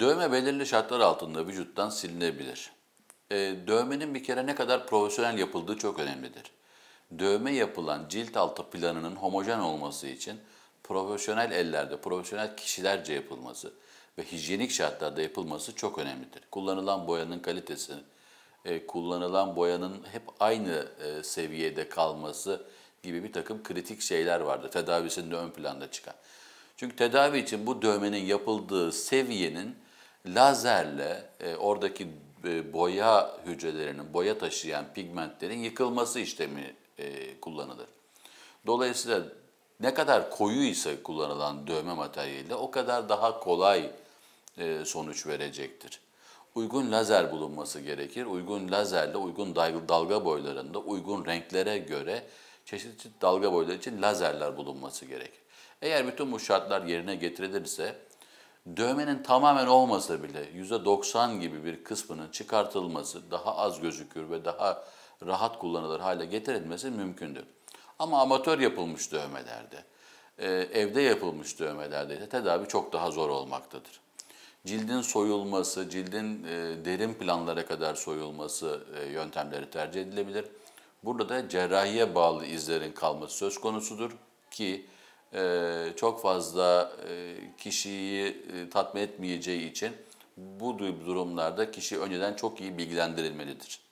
Dövme belirli şartlar altında vücuttan silinebilir. E, dövmenin bir kere ne kadar profesyonel yapıldığı çok önemlidir. Dövme yapılan cilt altı planının homojen olması için profesyonel ellerde, profesyonel kişilerce yapılması ve hijyenik şartlarda yapılması çok önemlidir. Kullanılan boyanın kalitesi, e, kullanılan boyanın hep aynı e, seviyede kalması gibi bir takım kritik şeyler vardır. Tedavisinde ön planda çıkan. Çünkü tedavi için bu dövmenin yapıldığı seviyenin lazerle e, oradaki e, boya hücrelerinin, boya taşıyan pigmentlerin yıkılması işlemi e, kullanılır. Dolayısıyla ne kadar koyu ise kullanılan dövme materyali o kadar daha kolay e, sonuç verecektir. Uygun lazer bulunması gerekir. Uygun lazerle uygun dalga boylarında uygun renklere göre çeşitli dalga boyları için lazerler bulunması gerekir. Eğer bütün bu şartlar yerine getirilirse dövmenin tamamen olmasa bile %90 gibi bir kısmının çıkartılması daha az gözükür ve daha rahat kullanılır hale getirilmesi mümkündür. Ama amatör yapılmış dövmelerde, e, evde yapılmış dövmelerde ise tedavi çok daha zor olmaktadır. Cildin soyulması, cildin e, derin planlara kadar soyulması e, yöntemleri tercih edilebilir. Burada da cerrahiye bağlı izlerin kalması söz konusudur ki e, çok fazla e, kişiyi e, tatmin etmeyeceği için bu durumlarda kişi önceden çok iyi bilgilendirilmelidir.